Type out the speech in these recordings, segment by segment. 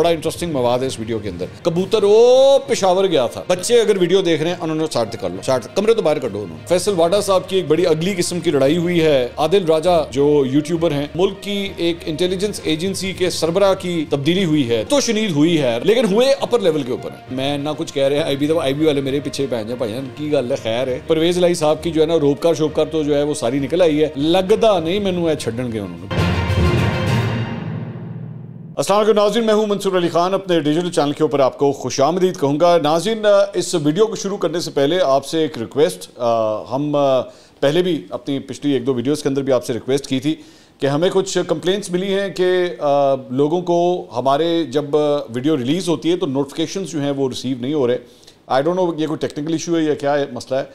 बड़ा इंटरेस्टिंग मवाद है इस वीडियो के अंदर कबूतर वो पेशावर गया था बच्चे अगर वीडियो देख रहे हैं उन्होंने सार्थ कर लो सार्थ कमरे तो बाहर कर दो उन्होंने फैसल वाडा साहब की एक बड़ी अगली किस्म की लड़ाई हुई है आदिल राजा जो यूट्यूबर है मुल्क की एक इंटेलिजेंस एजेंसी के सरबरा की तब्दीली हुई है तो शनीद हुई है लेकिन हुए अपर लेवल के ऊपर मैं ना कुछ कह रहे हैं आई बी आई बी वाले मेरे पीछे पहन जाए भाई की गल है खैर है परवेज लाई साहब की जो है ना रोबकार शोबकार तो जो है वो सारी निकल आई है लगता नहीं मैंने छड़न गए उन्होंने असल नाजिन मैं हूं मंसूर अली खान अपने डिजिटल चैनल के ऊपर आपको खुश आमदीद कहूँगा नाजिन इस वीडियो को शुरू करने से पहले आपसे एक रिक्वेस्ट हम पहले भी अपनी पिछली एक दो वीडियोस के अंदर भी आपसे रिक्वेस्ट की थी कि हमें कुछ कंप्लेंट्स मिली हैं कि लोगों को हमारे जब वीडियो रिलीज़ होती है तो नोटिफिकेशन जो हैं वो रिसीव नहीं हो रहे आई डोंट नो ये कोई टेक्निकल इशू है या क्या है मसला है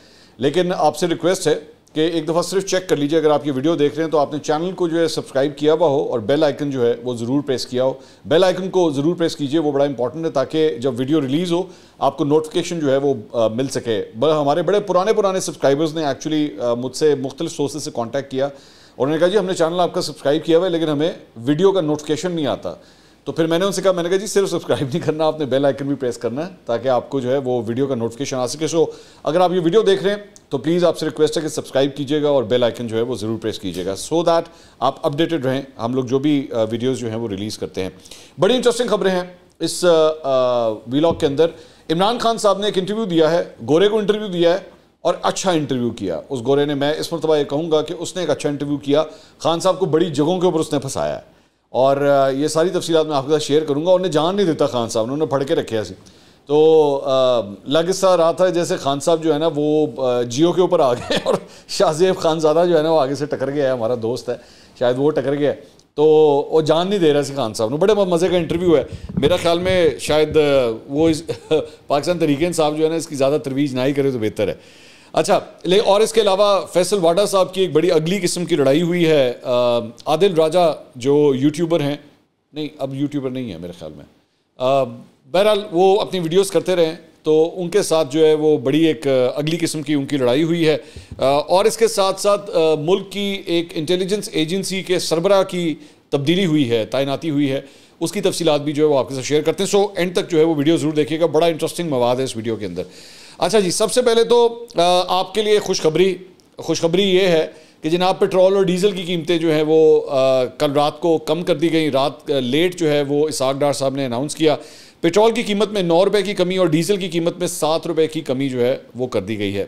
लेकिन आपसे रिक्वेस्ट है कि एक दफ़ा सिर्फ चेक कर लीजिए अगर आप ये वीडियो देख रहे हैं तो आपने चैनल को जो है सब्सक्राइब किया हुआ हो और बेल आइकन जो है वो ज़रूर प्रेस किया हो बेल आइकन को ज़रूर प्रेस कीजिए वो बड़ा इंपॉर्टेंट है ताकि जब वीडियो रिलीज़ हो आपको नोटिफिकेशन जो है वो आ, मिल सके बड़ा हमारे बड़े पुराने पुराने सब्सक्राइबर्स ने एक्चुअली मुझसे मुख्तलिफ सोर्सेज से कॉन्टैक्ट किया उन्होंने कहा जी हमने चैनल आपका सब्सक्राइब किया हुआ है लेकिन हमें वीडियो का नोटिफिकेशन नहीं आता तो फिर मैंने उनसे कहा मैंने कहा जी सिर्फ सब्सक्राइब नहीं करना आपने बेल आइकन भी प्रेस करना है ताकि आपको जो है वो वीडियो का नोटिफिकेशन आ सके सो अगर आप ये वीडियो देख रहे हैं तो प्लीज़ आपसे रिक्वेस्ट है कि सब्सक्राइब कीजिएगा और बेल आइकन जो है वो ज़रूर प्रेस कीजिएगा सो दैट आप अपडेटेड रहें हम लोग जो भी वीडियोज़ जो हैं वो रिलीज़ करते हैं बड़ी इंटरेस्टिंग खबरें हैं इस वीलॉग के अंदर इमरान खान साहब ने एक इंटरव्यू दिया है गोरे को इंटरव्यू दिया है और अच्छा इंटरव्यू किया उस गोरे ने मैं इस मरतबा ये कहूँगा कि उसने एक अच्छा इंटरव्यू किया खान साहब को बड़ी जगहों के ऊपर उसने फंसाया है और ये सारी तफसी मैं आपके साथ शेयर करूँगा उन्हें जान नहीं देता खान साहब ने उन्हें फड़ के रखे ऐसे तो लग सा रहा था जैसे खान साहब जो है ना वो जियो के ऊपर आ गए और शाहजेब ख़ान ज्यादा जो है ना वो आगे से टकर गया है हमारा दोस्त है शायद वो टकर गया है तो वो जान नहीं दे रहा सी खान साहब ने बड़े मज़े का इंटरव्यू है मेरा ख्याल में शायद वो इस पाकिस्तान तरीके साहब जो है ना इसकी ज़्यादा तरवीज ना ही करे तो बेहतर है अच्छा ले और इसके अलावा फैसल वाडा साहब की एक बड़ी अगली किस्म की लड़ाई हुई है आदिल राजा जो यूट्यूबर हैं नहीं अब यूट्यूबर नहीं है मेरे ख्याल में बहरहाल वो अपनी वीडियोस करते रहें तो उनके साथ जो है वो बड़ी एक अगली किस्म की उनकी लड़ाई हुई है और इसके साथ साथ मुल्क की एक इंटेलिजेंस एजेंसी के सरबरा की तब्दीली हुई है तैनाती हुई है उसकी तफसीत भी जो है वो आपके साथ शेयर करते हैं सो एंड तक जो है वो वीडियो ज़रूर देखिएगा बड़ा इंटरेस्टिंग मवाद है इस वीडियो के अंदर अच्छा जी सबसे पहले तो आपके लिए खुशखबरी खुशखबरी ये है कि जनाब पेट्रोल और डीज़ल की कीमतें जो है वो आ, कल रात को कम कर दी गई रात लेट जो है वो इसाक डार साहब ने अनाउंस किया पेट्रोल की कीमत में नौ रुपये की कमी और डीज़ल की कीमत में सात रुपये की कमी जो है वो कर दी गई है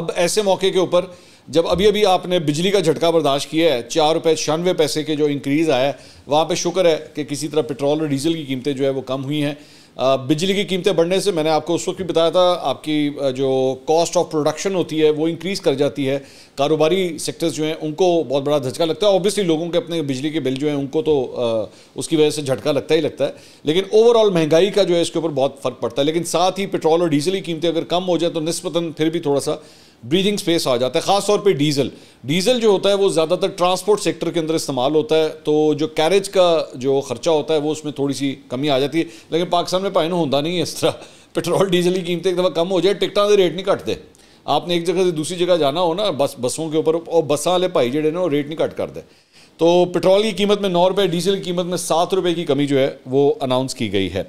अब ऐसे मौके के ऊपर जब अभी अभी आपने बिजली का झटका बर्दाश्त किया है चार रुपये छियानवे पैसे के जो इंक्रीज़ आया है वहाँ पर शुक्र है कि किसी तरह पेट्रोल और डीज़ल की कीमतें जो है वो कम हुई हैं बिजली की कीमतें बढ़ने से मैंने आपको उस वक्त भी बताया था आपकी जो कॉस्ट ऑफ प्रोडक्शन होती है वो इंक्रीज़ कर जाती है कारोबारी सेक्टर्स जो हैं उनको बहुत बड़ा झटका लगता है ऑब्वियसली लोगों के अपने बिजली के बिल जो हैं उनको तो उसकी वजह से झटका लगता ही लगता है लेकिन ओवरऑल महंगाई का जो है इसके ऊपर बहुत फ़र्क पड़ता है लेकिन साथ ही पेट्रोल और डीजल की कीमतें अगर कम हो जाए तो नस्बता फिर भी थोड़ा सा ब्रीदिंग स्पेस आ जाता है ख़ासतौर पर डीजल डीजल जो होता है वो ज़्यादातर ट्रांसपोर्ट सेक्टर के अंदर इस्तेमाल होता है तो जो कैरेज का जो खर्चा होता है वो उसमें थोड़ी सी कमी आ जाती है लेकिन पाकिस्तान में पाइन होता नहीं है इस तरह पेट्रोल डीजल की कीमतें एक दफ़ा कम हो जाए टिकटा के रेट नहीं कटते आपने एक जगह से दूसरी जगह जाना हो ना बस बसों के ऊपर और बसा वाले भाई जोड़े ना वो रेट नहीं कर करते तो पेट्रोल की कीमत में नौ रुपये डीजल की कीमत में सात रुपये की कमी जो है वो अनाउंस की गई है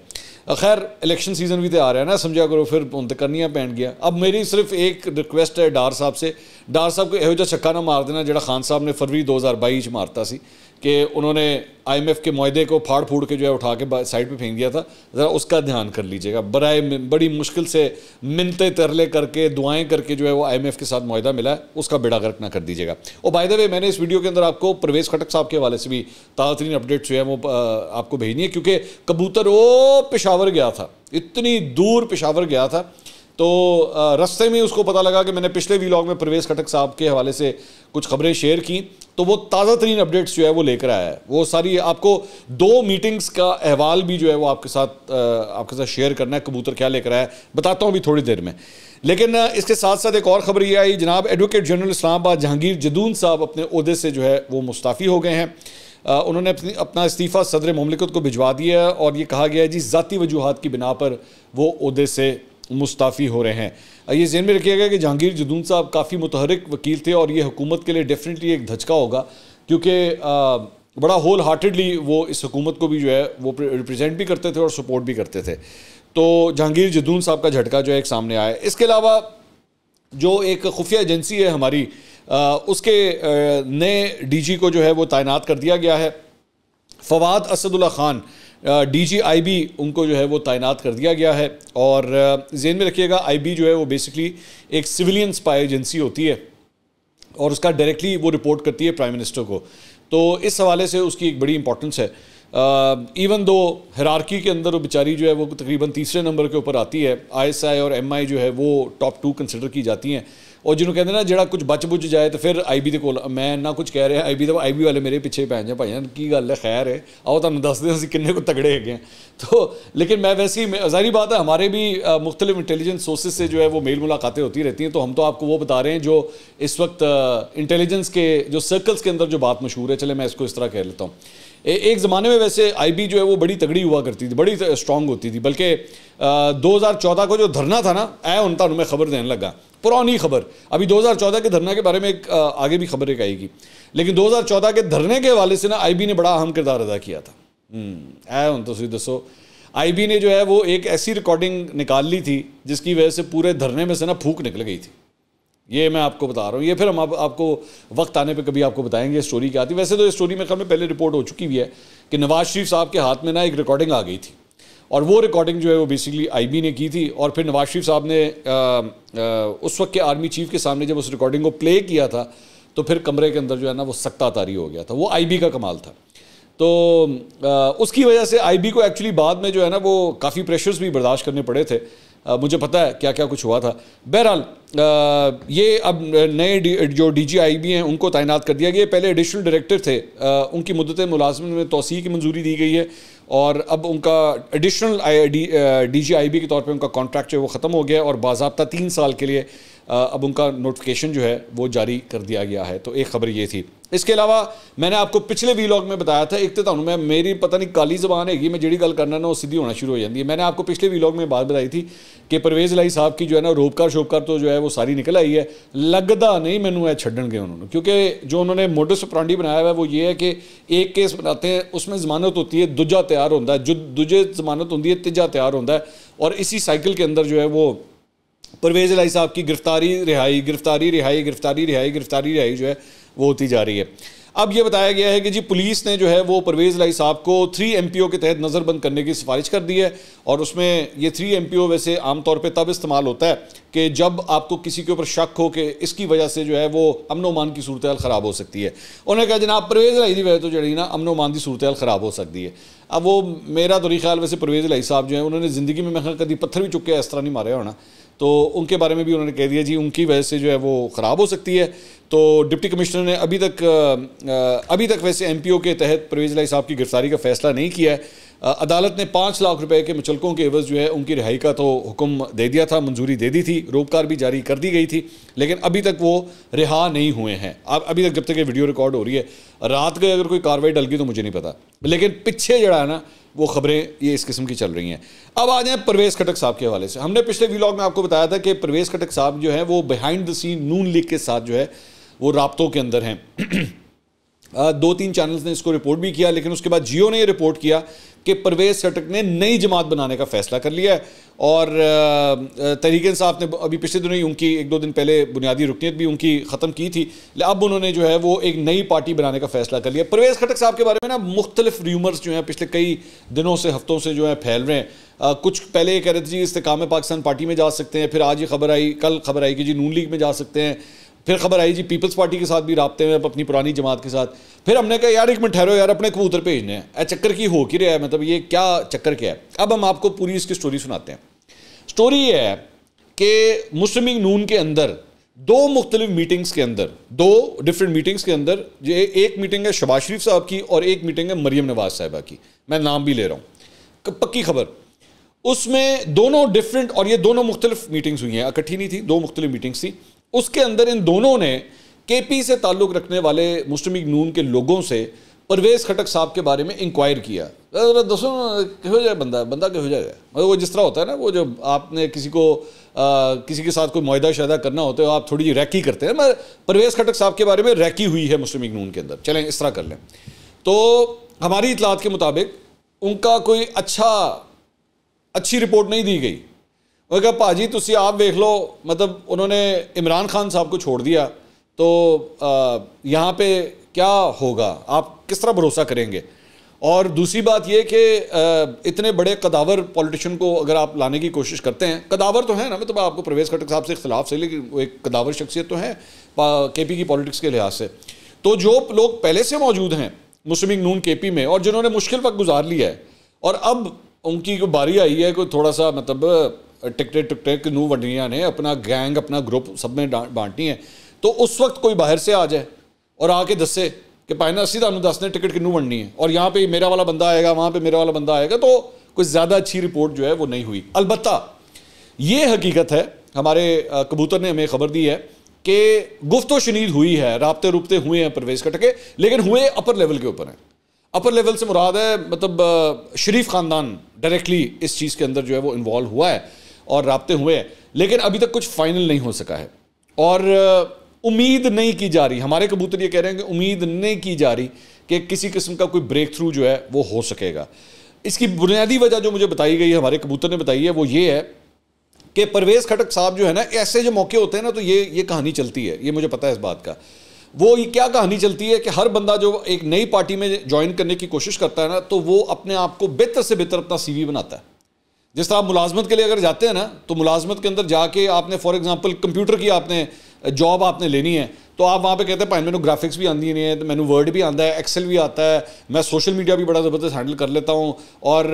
खैर इलेक्शन सीजन भी तो आ रहा है ना समझा करो फिर हूँ तो करनिया पैन गया अब मेरी सिर्फ एक रिक्वेस्ट है डार साहब से डार साहब ਕੋਈ ਇਹੋ छक्का ना मार देना जो खान साहब ने फरवरी दो हज़ार बई मारता ਸੀ कि उन्होंने एफ के माहदे को फाड़ फूड़ के जो है उठा के साइड पर फेंक दिया था ज़रा उसका ध्यान कर लीजिएगा बरए बड़ी मुश्किल से मिनते तरले करके दुआएं करके जो है वो आई एम एफ के साथ माहदा मिला है उसका बेड़ा गर्क ना कर दीजिएगा और बाय द वे मैंने इस वीडियो के अंदर आपको परवेज खटक साहब के हवाले से भी ताज़ा तरीन अपडेट्स जो है वो आपको भेजनी है क्योंकि कबूतर वो पेशावर गया था इतनी दूर पेशावर गया था तो रस्ते में उसको पता लगा कि मैंने पिछले वीलॉग में प्रवेश खटक साहब के हवाले से कुछ खबरें शेयर की तो वो ताज़ा तरीन अपडेट्स जो है वो लेकर आया है वो सारी आपको दो मीटिंग्स का अहवाल भी जो है वो आपके साथ आपके साथ शेयर करना है कबूतर क्या लेकर आया है बताता हूँ अभी थोड़ी देर में लेकिन इसके साथ साथ एक और खबर ये आई जनाब एडवोकेट जनरल इस्लामाबाद जहांगीर जदून साहब अपने अहदे से जो है वो मुस्ताफ़ी हो गए हैं उन्होंने अपनी अपना इस्तीफ़ा सदर ममलिकत को भिजवा दिया और ये कहा गया है जी ज़ाती वजूहत की बिना पर वो अहदे से मुस्ताफ़ी हो रहे हैं ये जहन में रखिएगा कि जहांगीर जदून साहब काफ़ी मुतहरक वकील थे और ये हुकूमत के लिए डेफिनेटली एक धचका होगा क्योंकि बड़ा होल हार्टडली वो इस हुकूमत को भी जो है वो रिप्रेजेंट भी करते थे और सपोर्ट भी करते थे तो जहांगीर जदून साहब का झटका जो है एक सामने आया इसके अलावा जो एक खुफिया एजेंसी है हमारी आ, उसके नए डीजी को जो है वो तैनात कर दिया गया है फवाद असदुल्ला ख़ान डीजीआईबी उनको जो है वो तैनात कर दिया गया है और जेन में रखिएगा आईबी जो है वो बेसिकली एक सिविलियन स्पाई एजेंसी होती है और उसका डायरेक्टली वो रिपोर्ट करती है प्राइम मिनिस्टर को तो इस हवाले से उसकी एक बड़ी इंपॉर्टेंस है इवन दो हरारकी के अंदर वो बेचारी जो है वो तकरीबन तीसरे नंबर के ऊपर आती है आईएसआई और एमआई जो है वो टॉप टू कंसिडर की जाती हैं और जिन्होंने कहें ना जो कुछ बच बुझ जाए तो फिर आई बी ਦੇ मैं इन्ना कुछ कह रहा है आई बी आई बी वाले मेरे पिछले पै जाए भाई की गल है खैर है आओ तुम दस दें ਕਿੰਨੇ कि तगड़े है तो लेकिन मैं वैसे ही जाहिर बात है हमारे भी मुख्तलिफ इंटेलिजेंस सोर्सेज से जो है वो मेल मुलाकातें होती रहती हैं तो हम तो आपको वो बता रहे हैं जो इस वक्त इंटेलिजेंस के जो सर्कल्स के अंदर जो बात मशहूर है चले मैं इसको इस तरह कह लेता हूँ एक ज़माने में वैसे आईबी जो है वो बड़ी तगड़ी हुआ करती थी बड़ी स्ट्रांग होती थी बल्कि 2014 को जो धरना था ना ऐ उनता उनमें खबर देने लगा पुरानी खबर अभी 2014 के धरना के बारे में एक आगे भी खबर एक आएगी लेकिन 2014 के धरने के हवाले से ना आईबी ने बड़ा अहम किरदार अदा किया था ऐ हम्म, उन तो दसो आई ने जो है वो एक ऐसी रिकॉर्डिंग निकाल ली थी जिसकी वजह से पूरे धरने में से ना फूक निकल गई थी ये मैं आपको बता रहा हूँ ये फिर हम आप, आपको वक्त आने पे कभी आपको बताएंगे स्टोरी क्या आती वैसे तो इस स्टोरी में कल में पहले रिपोर्ट हो चुकी हुई है कि नवाज शरीफ साहब के हाथ में ना एक रिकॉर्डिंग आ गई थी और वो रिकॉर्डिंग जो है वो बेसिकली आईबी ने की थी और फिर नवाज शरीफ साहब ने आ, आ, उस वक्त के आर्मी चीफ के सामने जब उस रिकॉर्डिंग को प्ले किया था तो फिर कमरे के अंदर जो है ना वो सख्ता तारी हो गया था वो आई का कमाल था तो आ, उसकी वजह से आई को एक्चुअली बाद में जो है ना वो काफ़ी प्रेशर्स भी बर्दाश्त करने पड़े थे मुझे पता है क्या क्या कुछ हुआ था बहरहाल ये अब नए डी, जो डी जी आई बी हैं उनको तैनात कर दिया गया पहले एडिशनल डायरेक्टर थे आ, उनकी मदत मुलाजमत में तोसी की मंजूरी दी गई है और अब उनका additional D G I B के तौर पर उनका कॉन्ट्रैक्ट जो है वो ख़त्म हो गया और बाबा तीन साल के लिए अब उनका नोटिफिकेशन जो है वो जारी कर दिया गया है तो एक खबर ये थी इसके अलावा मैंने आपको पिछले वीलॉग में बताया था एक तो ਤੁਹਾਨੂੰ मैं मेरी पता नहीं काली जबान ਹੈਗੀ ਮੈਂ ਜਿਹੜੀ ਗੱਲ ਕਰਨਾ ਨਾ ਉਹ सीधी होना शुरू हो जाती है मैंने आपको पिछले ਵੀਲॉग में बात बताई थी कि परवेज लाई साहब की जो है ना रोबकार शोबकार तो जो है वो सारी निकल आई है लगता नहीं मैंने यह ਛੱਡਣਗੇ गए उन्होंने क्योंकि जो उन्होंने मोडस प्रांडी बनाया हुआ है वो ये है कि एक केस बनाते हैं उसमें ज़मानत होती है दूजा तैयार होंगे जो दूजे ज़मानत होंगी है तीजा तैयार होंगे और इसी साइकिल के अंदर जो है वो परवेज़ लाई साहब की गिरफ्तारी रिहाई गिरफ्तारी रिहाई गिरफ्तारी रिहाई गिरफ्तारी रिहाई जो है वो होती जा रही है अब ये बताया गया है कि जी पुलिस ने जो है वो परवेज़ लाई साहब को थ्री एम पी ओ के तहत नज़रबंद करने की सिफारिश कर दी है और उसमें ये थ्री एम पी ओ वैसे आमतौर पर तब इस्तेमाल होता है कि जब आपको किसी के ऊपर शक हो कि इसकी वजह से जो है वो अमन वमान की सूरत ख़राब हो सकती है उन्होंने कहा जनाब परवेज़ लाई की वजह तो जड़ी ना अमन वमान की सूरत ख़राब हो सकती है अब वो मेरा तो ख्याल वैसे परवेज़ लाई साहब जो है उन्होंने ज़िंदगी में मैं कभी पत्थर भी चुके इस तरह नहीं मारा होना तो उनके बारे में भी उन्होंने कह दिया जी उनकी वजह से जो है वो ख़राब हो सकती है तो डिप्टी कमिश्नर ने अभी तक अभी तक वैसे एम पी ओ के तहत परवेज लाई साहब की गिरफ्तारी का फैसला नहीं किया है अदालत ने पाँच लाख रुपए के मुचलकों के एवज जो है उनकी रिहाई का तो हुक्म दे दिया था मंजूरी दे दी थी रोपकार भी जारी कर दी गई थी लेकिन अभी तक वो रिहा नहीं हुए हैं अब अभी तक जब तक ये वीडियो रिकॉर्ड हो रही है रात गए अगर कोई कार्रवाई डल गई तो मुझे नहीं पता लेकिन पीछे जड़ा है ना वो खबरें ये इस किस्म की चल रही हैं अब आ जाए परवेज़ खटक साहब के हवाले से हमने पिछले व्लॉग में आपको बताया था कि परवेज़ खटक साहब जो है वो behind the scene Noon League के साथ जो है वो रबतों के अंदर हैं दो तीन चैनल्स ने इसको रिपोर्ट भी किया लेकिन उसके बाद जियो ने ये रिपोर्ट किया कि परवेज सटक ने नई जमात बनाने का फैसला कर लिया है और तरीके साहब ने अभी पिछले दिनों ही उनकी एक दो दिन पहले बुनियादी रुकनीत भी उनकी ख़त्म की थी अब उन्होंने जो है वो एक नई पार्टी बनाने का फैसला कर लिया परवेज़ खटक साहब के बारे में ना मुख्तलिफ र्यूमर्स जो हैं पिछले कई दिनों से हफ्तों से जो है फैल रहे हैं आ, कुछ पहले ये कह रहे थे जी इस्तेकाम पाकिस्तान पार्टी में जा सकते हैं फिर आज ये खबर आई कल खबर आई कि जी नून लीग में जा सकते हैं फिर खबर आई जी पीपल्स पार्टी के साथ भी रबते हैं अपनी पुरानी जमात के साथ फिर हमने कहा यार एक मिनट ठहरो यार अपने कबूतर भेजने हैं चक्कर की हो कि रहा है मतलब ये क्या चक्कर क्या है अब हम आपको पूरी इसकी स्टोरी सुनाते हैं स्टोरी ये है कि मुस्लिम नून के अंदर दो मुख्तलिफ मीटिंग्स के अंदर दो डिफरेंट मीटिंग्स के अंदर ये एक मीटिंग है शबाज शरीफ साहब की और एक मीटिंग है मरियम नवाज साहिबा की मैं नाम भी ले रहा हूँ पक्की खबर उसमें दोनों डिफरेंट और ये दोनों मुख्तलिफ मीटिंग्स हुई हैं इकट्ठी नहीं थी दो मुख्तलिफ मीटिंग्स थी उसके अंदर इन दोनों ने केपी से ताल्लुक़ रखने वाले मुस्लिम लीग नून के लोगों से परवेज़ खटक साहब के बारे में इंक्वायर किया दोस्तों हो जाए बंदा बंदा कहो हो जाएगा मतलब वो जिस तरह होता है ना वो जब आपने किसी को आ, किसी के साथ कोई माहा शायदा करना होता है आप थोड़ी जी रैकी करते हैं मगर परवेज़ खटक साहब के बारे में रैकी हुई है मुस्लिम लीग नून के अंदर चलें इस तरह कर लें तो हमारी इतलात के मुताबिक उनका कोई अच्छा अच्छी रिपोर्ट नहीं दी गई वह क्या भाजी तुम आप देख लो मतलब उन्होंने इमरान खान साहब को छोड़ दिया तो यहाँ पे क्या होगा आप किस तरह भरोसा करेंगे और दूसरी बात यह कि इतने बड़े कदावर पॉलिटिशियन को अगर आप लाने की कोशिश करते हैं कदावर तो है ना मतलब आपको प्रवेश खटक साहब से इख्तलाफ से लेकिन वो एक कदावर शख्सियत तो है के पी की पॉलिटिक्स के लिहाज से तो जो लोग पहले से मौजूद हैं मुस्लिम नून के पी में और जिन्होंने मुश्किल वक्त गुजार लिया है और अब उनकी बारी आई है कोई थोड़ा सा मतलब टिकटे टुकटे किनू वंडनिया ने अपना गैंग अपना ग्रुप सब में बांटनी है तो उस वक्त कोई बाहर से आ जाए और आके दसे कि भाई ना असं दस दें टिकट किनू वंडनी है और यहाँ पे मेरा वाला बंदा आएगा वहाँ पे मेरा वाला बंदा आएगा तो कोई ज़्यादा अच्छी रिपोर्ट जो है वो नहीं हुई अलबत् ये हकीकत है हमारे कबूतर ने हमें खबर दी है कि गुफ्त शनीद हुई है रबते रुबते हुए हैं प्रवेश कटके लेकिन हुए अपर लेवल के ऊपर हैं अपर लेवल से मुराद है मतलब शरीफ ख़ानदान डायरेक्टली इस चीज़ के अंदर जो है वो इन्वॉल्व हुआ है और रबते हुए हैं लेकिन अभी तक कुछ फाइनल नहीं हो सका है और उम्मीद नहीं की जा रही हमारे कबूतर ये कह रहे हैं कि उम्मीद नहीं की जा रही कि किसी किस्म का कोई ब्रेक थ्रू जो है वो हो सकेगा इसकी बुनियादी वजह जो मुझे बताई गई है हमारे कबूतर ने बताई है वो ये है कि परवेज़ खटक साहब जो है ना ऐसे जो मौके होते हैं ना तो ये ये कहानी चलती है ये मुझे पता है इस बात का वो ये क्या कहानी चलती है कि हर बंदा जो एक नई पार्टी में ज्वाइन करने की कोशिश करता है ना तो वो अपने आप को बेहतर से बेहतर अपना सीवी बनाता है जिस तरह आप मुलाजमत के लिए अगर जाते हैं ना तो मुलाजमत के अंदर जाके आपने फॉर एग्जांपल कंप्यूटर की आपने जॉब आपने लेनी है तो आप वहाँ पे कहते हैं भाई मैंने ग्राफिक्स भी आंदी नहीं है तो मैंने वर्ड भी आंदा है एक्सेल भी आता है मैं सोशल मीडिया भी बड़ा ज़बरदस्त हैंडल कर लेता हूँ और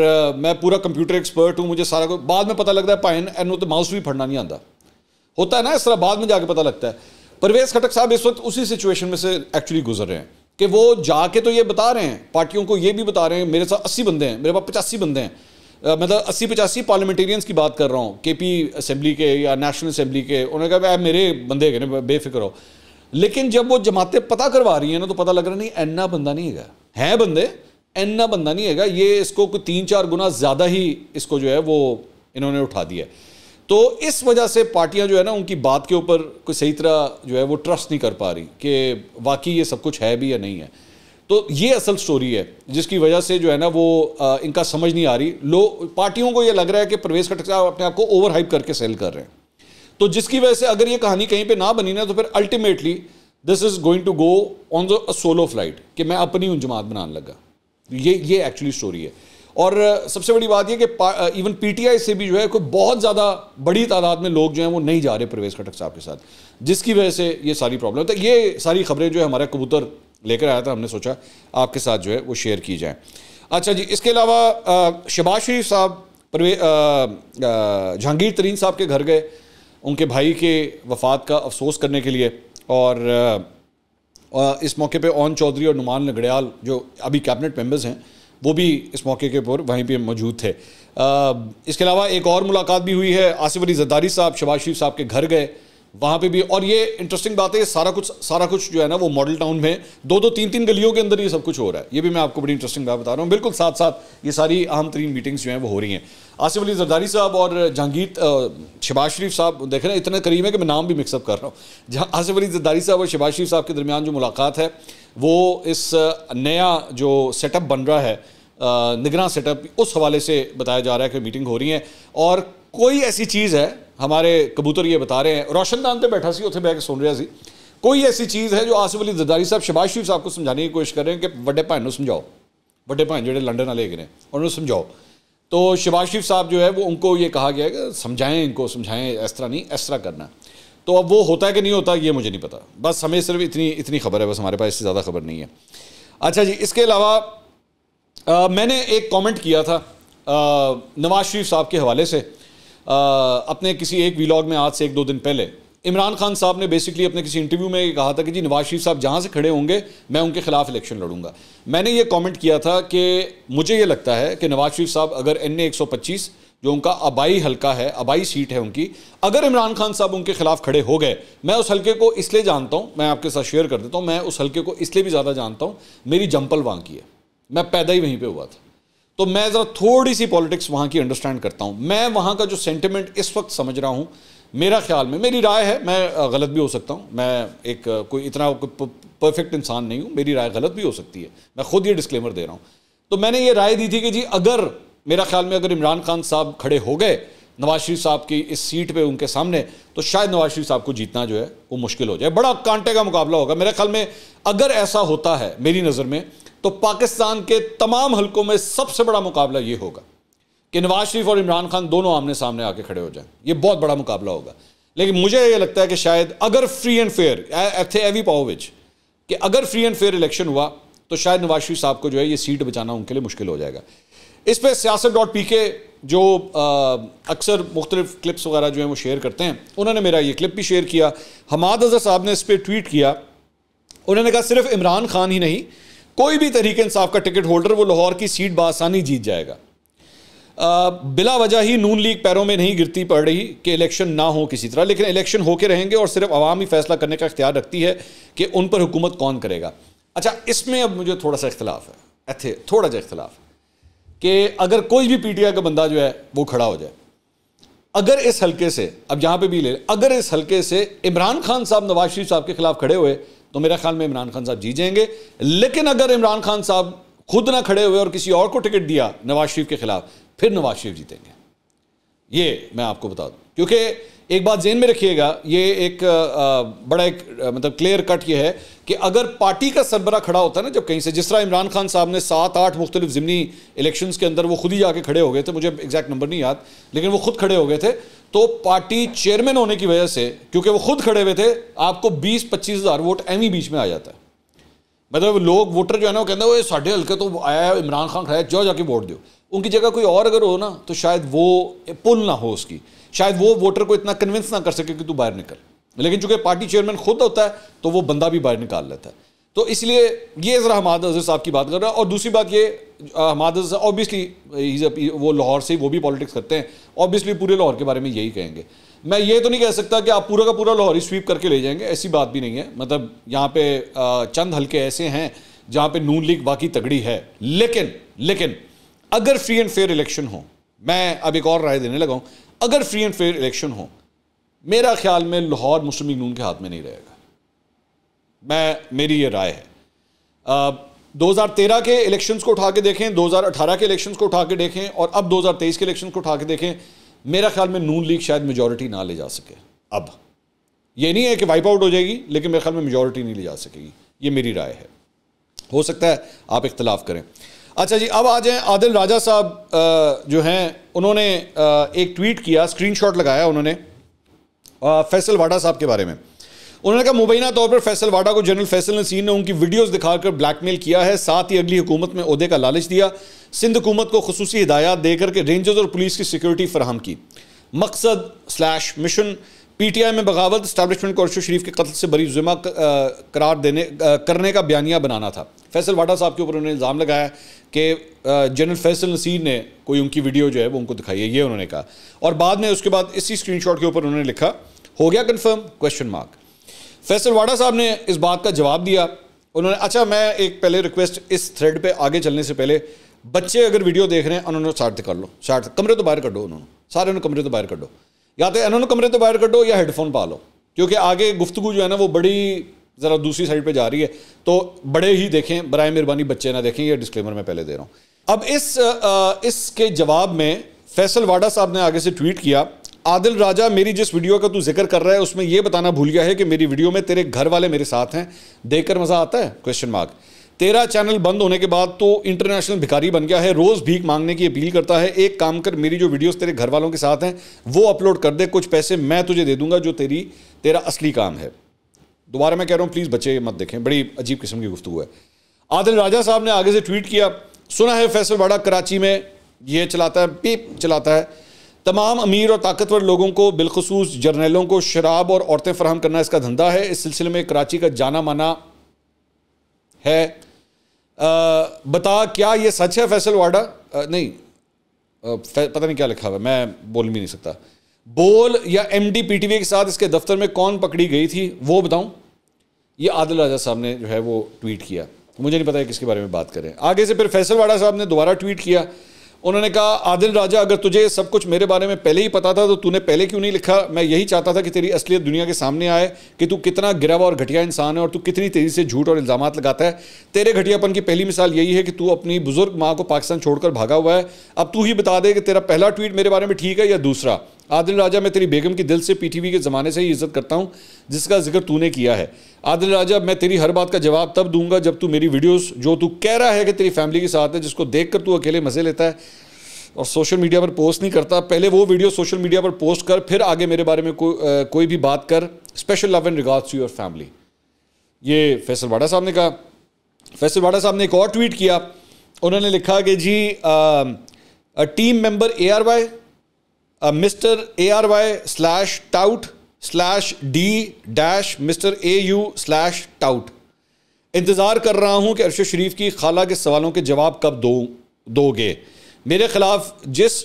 मैं पूरा कंप्यूटर एक्सपर्ट हूँ मुझे सारा कुछ बाद में पता लगता है भाई एन तो माउस भी फड़ना नहीं आता होता है ना इस तरह बाद में जाके पता लगता है परवेज खटक साहब इस वक्त उसी सिचुएशन में से एक्चुअली गुजर रहे हैं कि वो जाके तो ये बता रहे हैं पार्टियों को ये भी बता रहे हैं मेरे साथ अस्सी बंदे हैं मेरे पास पचासी बंदे हैं मतलब अस्सी पचासी पार्लियामेंटेरियंस की बात कर रहा हूँ के पी असम्बली के या नेशनल असम्बली के उन्होंने कहा भाई मेरे बंदे है बेफिक्र हो लेकिन जब वो जमातें पता करवा रही हैं ना तो पता लग रहा नहीं एन्ना बंदा नहीं है है बंदे एन्ना बंदा नहीं है ये इसको कोई तीन चार गुना ज़्यादा ही इसको जो है वो इन्होंने उठा दिया तो इस वजह से पार्टियां जो है ना उनकी बात के ऊपर कोई सही तरह जो है वो ट्रस्ट नहीं कर पा रही कि वाकई ये सब कुछ है भी या नहीं है तो ये असल स्टोरी है जिसकी वजह से जो है ना वो आ, इनका समझ नहीं आ रही लो पार्टियों को ये लग रहा है कि प्रवेश खट्टर साहब अपने आप को ओवर हाइप करके सेल कर रहे हैं तो जिसकी वजह से अगर ये कहानी कहीं पे ना बनी ना तो फिर ultimately this is going to go on the solo flight कि मैं अपनी उन जमात बनाने लगा ये ये एक्चुअली स्टोरी है और सबसे बड़ी बात यह कि इवन पीटीआई से भी जो है कोई बहुत ज़्यादा बड़ी तादाद में लोग जो हैं वो नहीं जा रहे प्रवेश खटक साहब के साथ जिसकी वजह से ये सारी प्रॉब्लम तो ये सारी खबरें जो है हमारा कबूतर लेकर आया था हमने सोचा आपके साथ जो है वो शेयर की जाए अच्छा जी इसके अलावा शबाज शरीफ साहब परवे जहांगीर तरीन साहब के घर गए उनके भाई के वफात का अफसोस करने के लिए और आ, इस मौके पे ओन चौधरी और नुमान लगड़ियाल जो अभी कैबिनेट मेंबर्स हैं वो भी इस मौके के ऊपर वहीं पे मौजूद थे आ, इसके अलावा एक और मुलाकात भी हुई है आसिफ अली जद्दारी साहब शबाज शरीफ साहब के घर गए वहाँ पे भी और ये इंटरेस्टिंग बात है सारा कुछ सारा कुछ जो है ना वो मॉडल टाउन में दो दो तीन तीन गलियों के अंदर ये सब कुछ हो रहा है ये भी मैं आपको बड़ी इंटरेस्टिंग बात बता रहा हूँ बिल्कुल साथ साथ ये सारी अहम तरीन मीटिंग्स जो हैं वो हो रही हैं आसिफ अली जरदारी साहब और जहांगीर शबाज शरीफ साहब देख रहे हैं इतना करीब है कि मैं नाम भी मिक्सअप कर रहा हूँ जहाँ आसिफ अली जरदारी साहब और शबाज शरीफ साहब के दरमियान जो मुलाकात है वो इस नया जो सेटअप बन रहा है निगरान सेटअप उस हवाले से बताया जा रहा है कि मीटिंग हो रही है और कोई ऐसी चीज़ है हमारे कबूतर ये बता रहे हैं रोशनदान पर बैठा सी उ बह के सुन रहा है कोई ऐसी चीज़ है जो आसिफ अली जरदारी साहब शबाज शरीफ साहब को समझाने की कोशिश कर रहे हैं कि व्डे भाई को समझाओ व्डे भाई जो लंडन वाले हैं उन्होंने समझाओ तो शबाज शरीफ साहब जो है वो उनको ये कहा गया कि समझाएं इनको समझाएं इस तरह नहीं इस तरह करना तो अब वो होता है कि नहीं होता ये मुझे नहीं पता बस हमें सिर्फ इतनी इतनी खबर है बस हमारे पास इससे ज़्यादा खबर नहीं है अच्छा जी इसके अलावा मैंने एक कॉमेंट किया था नवाज़ शरीफ साहब के हवाले से अपने किसी एक वीलॉग में आज से एक दो दिन पहले इमरान खान साहब ने बेसिकली अपने किसी इंटरव्यू में कहा था कि जी नवाज शरीफ साहब जहाँ से खड़े होंगे मैं उनके खिलाफ इलेक्शन लड़ूंगा मैंने ये कमेंट किया था कि मुझे ये लगता है कि नवाज शरीफ साहब अगर एन ए जो उनका आबाई हलका है आबाई सीट है उनकी अगर इमरान खान साहब उनके खिलाफ खड़े हो गए मैं उस हल्के को इसलिए जानता हूँ मैं आपके साथ शेयर कर देता हूँ मैं उस हल्के को इसलिए भी ज़्यादा जानता हूँ मेरी जंपल जम्पल की है मैं पैदा ही वहीं पर हुआ था तो मैं ज़रा थोड़ी सी पॉलिटिक्स वहाँ की अंडरस्टैंड करता हूँ मैं वहाँ का जो सेंटिमेंट इस वक्त समझ रहा हूँ मेरा ख्याल में मेरी राय है मैं गलत भी हो सकता हूँ मैं एक कोई इतना परफेक्ट इंसान नहीं हूँ मेरी राय गलत भी हो सकती है मैं खुद ये डिस्क्लेमर दे रहा हूँ तो मैंने ये राय दी थी कि जी अगर मेरा ख्याल में अगर इमरान खान साहब खड़े हो गए नवाज शरीफ साहब की इस सीट पे उनके सामने तो शायद नवाज शरीफ साहब को जीतना जो है वो मुश्किल हो जाए बड़ा कांटे का मुकाबला होगा मेरे ख्याल में अगर ऐसा होता है मेरी नज़र में तो पाकिस्तान के तमाम हलकों में सबसे बड़ा मुकाबला ये होगा कि नवाज शरीफ और इमरान खान दोनों आमने सामने आके खड़े हो जाएं ये बहुत बड़ा मुकाबला होगा लेकिन मुझे ये लगता है कि शायद अगर फ्री एंड फेयर एथे एवी पाओविच कि अगर फ्री एंड फेयर इलेक्शन हुआ तो शायद नवाज शरीफ साहब को जो है ये सीट बचाना उनके लिए मुश्किल हो जाएगा इस पर सियासत डॉट पी के जो अक्सर मुख्तलिफ क्लिप्स वगैरह जो हैं वो शेयर करते हैं उन्होंने मेरा ये क्लिप भी शेयर किया हमाद अजहर साहब ने इस पर ट्वीट किया उन्होंने कहा सिर्फ इमरान खान ही नहीं कोई भी तरीके इंसाफ का टिकट होल्डर वो लाहौर की सीट बसानी जीत जाएगा बिला वजह ही नून लीग पैरों में नहीं गिरती पड़ रही कि इलेक्शन ना हो किसी तरह लेकिन इलेक्शन होके रहेंगे और सिर्फ आवाम ही फैसला करने का अख्तियार रखती है कि उन पर हुकूमत कौन करेगा अच्छा इसमें अब मुझे थोड़ा सा इख्तलाफ है थोड़ा सा इख्तलाफ है कि अगर कोई भी पीटीआई का बंदा जो है वो खड़ा हो जाए अगर इस हलके से अब यहां पे भी ले अगर इस हलके से इमरान खान साहब नवाज शरीफ साहब के खिलाफ खड़े हुए तो मेरे ख्याल में इमरान खान साहब जीत जाएंगे लेकिन अगर इमरान खान साहब खुद ना खड़े हुए और किसी और को टिकट दिया नवाज शरीफ के खिलाफ फिर नवाज शरीफ जीतेंगे ये मैं आपको बता दूं क्योंकि एक बात जेन में रखिएगा ये एक बड़ा एक मतलब क्लियर कट ये है कि अगर पार्टी का सरबरा खड़ा होता है ना जब कहीं से जिस तरह इमरान खान साहब ने सात आठ मुख्तलिफ ज़मनी इलेक्शन के अंदर वो खुद ही जाके खड़े हो गए थे मुझे एग्जैक्ट नंबर नहीं याद लेकिन वो खुद खड़े हो गए थे तो पार्टी चेयरमैन होने की वजह से क्योंकि वो खुद खड़े हुए थे आपको बीस पच्चीस हज़ार वोट एम ही बीच में आ जाता है मतलब लोग वोटर जो है ना वो कहते हैं वो साढ़े हल्के तो आया है इमरान खान खड़ा है जाओ जाके वोट दो उनकी जगह कोई और अगर हो ना तो शायद वो पुल ना हो उसकी शायद वो वोटर को इतना कन्विंस ना कर सके कि तू बाहर निकल लेकिन चूंकि पार्टी चेयरमैन खुद होता है तो वो बंदा भी बाहर निकाल लेता है तो इसलिए ये ज़रा हमाद अजहर साहब की बात कर रहा है और दूसरी बात ये हमाद अजहर ऑब्वियसली वो लाहौर से वो भी पॉलिटिक्स करते हैं ऑब्वियसली पूरे लाहौर के बारे में यही कहेंगे मैं ये तो नहीं कह सकता कि आप पूरा का पूरा लाहौर ही स्वीप करके ले जाएंगे ऐसी बात भी नहीं है मतलब यहाँ पे चंद हल्के ऐसे हैं जहाँ पे नून लीग बाकी तगड़ी है लेकिन लेकिन अगर फ्री एंड फेयर इलेक्शन हो मैं अब एक और राय देने लगा अगर फ्री एंड फेयर इलेक्शन हो मेरा ख्याल में लाहौर मुस्लिम लीग नून के हाथ में नहीं रहेगा मैं मेरी ये राय है आ, 2013 के इलेक्शंस को उठा के देखें 2018 के इलेक्शंस को उठा के देखें और अब 2023 के इलेक्शन को उठा के देखें मेरा ख्याल में नून लीग शायद मेजोरिटी ना ले जा सके अब ये नहीं है कि वाइप आउट हो जाएगी लेकिन मेरे ख्याल में मेजोरिटी नहीं ले जा सकेगी ये मेरी राय है हो सकता है आप इख्तलाफ करें अच्छा जी अब आ जाएं आदिल राजा साहब जो हैं उन्होंने एक ट्वीट किया स्क्रीनशॉट लगाया उन्होंने फैसल वाडा साहब के बारे में उन्होंने कहा मुबैना तौर पर फैसल वाडा को जनरल फैसल नसीन ने उनकी वीडियोस दिखाकर ब्लैकमेल किया है साथ ही अगली हुकूमत में अहदे का लालच दिया सिंध हुकूमत को खसूसी हिदायत देकर के रेंजर्स और पुलिस की सिक्योरिटी फराहम की मकसद स्लैश मिशन पीटीआई में बगावत स्टैब्लिशमेंट को अरशद शरीफ के कत्ल से बरी जुमा करार देने करने का बयानिया बनाना था फैसल वाडा साहब के ऊपर उन्होंने इल्ज़ाम लगाया कि जनरल फैसल नसीर ने कोई उनकी वीडियो जो है वो उनको दिखाई है ये उन्होंने कहा और बाद में उसके बाद इसी स्क्रीनशॉट के ऊपर उन्होंने लिखा हो गया confirm question mark Faisal Vawda साहब ने इस बात का जवाब दिया उन्होंने अच्छा मैं एक पहले रिक्वेस्ट इस थ्रेड पर आगे चलने से पहले बच्चे अगर वीडियो देख रहे हैं उन्होंने शार्ट कर लो शार्ट कमरे तो बाहर कर दो उन्होंने सारे उन्होंने कमरे तो बाहर कर दो या तो इन्होंने कमरे तो बाहर कटो या हेडफोन पा लो क्योंकि आगे गुफ्तु जो है ना वो बड़ी ज़रा दूसरी साइड पे जा रही है तो बड़े ही देखें बरए मेहरबानी बच्चे ना देखें ये डिस्क्लेमर मैं पहले दे रहा हूँ अब इस इसके जवाब में फैसल वाडा साहब ने आगे से ट्वीट किया आदिल राजा मेरी जिस वीडियो का तू जिक्र कर रहा है उसमें यह बताना भूल गया है कि मेरी वीडियो में तेरे घर वाले मेरे साथ हैं देखकर मज़ा आता है क्वेश्चन मार्क तेरा चैनल बंद होने के बाद तो इंटरनेशनल भिखारी बन गया है रोज़ भीख मांगने की अपील करता है एक काम कर मेरी जो वीडियोस तेरे घर वालों के साथ हैं वो अपलोड कर दे कुछ पैसे मैं तुझे दे दूंगा जो तेरी तेरा असली काम है दोबारा मैं कह रहा हूँ प्लीज़ बच्चे मत देखें बड़ी अजीब किस्म की गुफ्तु है आदिल राजा साहब ने आगे से ट्वीट किया सुना है फैसलवाड़ा कराची में ये चलाता है पीप चलाता है तमाम अमीर और ताकतवर लोगों को बिलखसूस जर्नैलों को शराब और औरतें फराहम करना इसका धंधा है इस सिलसिले में कराची का जाना माना है बता क्या ये सच है फैसल वाडा नहीं पता नहीं क्या लिखा हुआ मैं बोल भी नहीं सकता बोल या एम डी के साथ इसके दफ्तर में कौन पकड़ी गई थी वो बताऊं ये आदिल राजा साहब ने जो है वो ट्वीट किया मुझे नहीं पता है किसके बारे में बात करें आगे से फिर फैसल वाड़ा साहब ने दोबारा ट्वीट किया उन्होंने कहा आदिल राजा अगर तुझे सब कुछ मेरे बारे में पहले ही पता था तो तूने पहले क्यों नहीं लिखा मैं यही चाहता था कि तेरी असलियत दुनिया के सामने आए कि तू कितना गिरा हुआ और घटिया इंसान है और तू कितनी तेज़ी से झूठ और इल्ज़ाम लगाता है तेरे घटियापन की पहली मिसाल यही है कि तू अपनी बुज़ुर्ग माँ को पाकिस्तान छोड़कर भागा हुआ है अब तू ही बता दे कि तेरा पहला ट्वीट मेरे बारे में ठीक है या दूसरा आदिल राजा मैं तेरी बेगम की दिल से पीटीवी के ज़माने से ही इज्जत करता हूँ जिसका जिक्र तूने किया है आदिल राजा मैं तेरी हर बात का जवाब तब दूंगा जब तू मेरी वीडियोस जो तू कह रहा है कि तेरी फैमिली के साथ है जिसको देख कर तू अकेले मज़े लेता है और सोशल मीडिया पर पोस्ट नहीं करता पहले वो वीडियो सोशल मीडिया पर पोस्ट कर फिर आगे मेरे बारे में को, आ, कोई भी बात कर special love and regards to family ये फैसल वाडा साहब ने कहा फैसल वाडा साहब ने एक और ट्वीट किया उन्होंने लिखा कि जी आ, team member A R Y mister A R Y slash tout slash D dash mister A U slash tout इंतज़ार कर रहा हूँ कि अरशद शरीफ की खाला के सवालों के जवाब कब दो दोगे मेरे ख़िलाफ़ जिस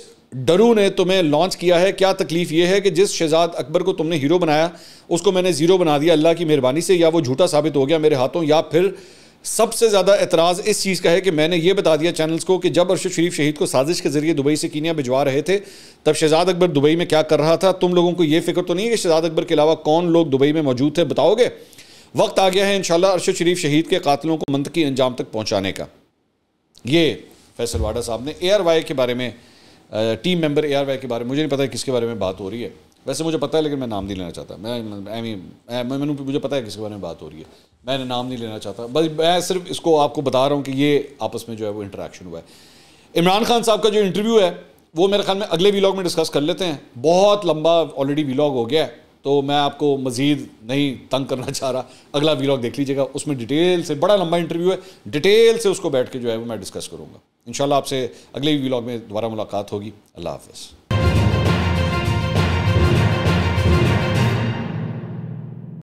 डरू ने तुम्हें लॉन्च किया है क्या तकलीफ़ यह है कि जिस शहजाद अकबर को तुमने हीरो बनाया उसको मैंने ज़ीरो बना दिया अल्लाह की मेहरबानी से या वो झूठा साबित हो गया मेरे हाथों या फिर सबसे ज़्यादा एतराज़ इस चीज़ का है कि मैंने ये बता दिया चैनल्स को कि जब अरशद शरीफ शहीद को साजिश के ज़रिए दुबई से कीनिया भिजवा रहे थे तब शहजाद अकबर दुबई में क्या कर रहा था तुम लोगों को ये फिक्र तो नहीं है कि शहजाद अकबर के अलावा कौन लोग दुबई में मौजूद थे बताओगे वक्त आ गया है इन अरशद शरीफ शहीद के कातलों को मंतकी अंजाम तक पहुँचाने का ये फैसल वाडा साहब ने ए के बारे में टीम मेम्बर ए के बारे में मुझे नहीं पता किसके बारे में बात हो रही है वैसे मुझे पता है लेकिन मैं नाम नहीं लेना चाहता मैं आई मीन मैंने मुझे पता है किसके बारे में बात हो रही है मैंने नाम नहीं लेना चाहता बस मैं सिर्फ इसको आपको बता रहा हूँ कि ये आपस में जो है वो इंटरेक्शन हुआ है इमरान खान साहब का जो इंटरव्यू है वो मेरे ख्याल में अगले वीलॉग में डिस्कस कर लेते हैं बहुत लंबा ऑलरेडी वीलॉग हो गया है तो मैं आपको मज़ीद नहीं तंग करना चाह रहा अगला वीलॉग देख लीजिएगा उसमें डिटेल से बड़ा लंबा इंटरव्यू है डिटेल से उसको बैठ के जो है वो मैं डिस्कस करूँगा इन आपसे अगले वीलॉग में दोबारा मुलाकात होगी अल्लाह हाफ़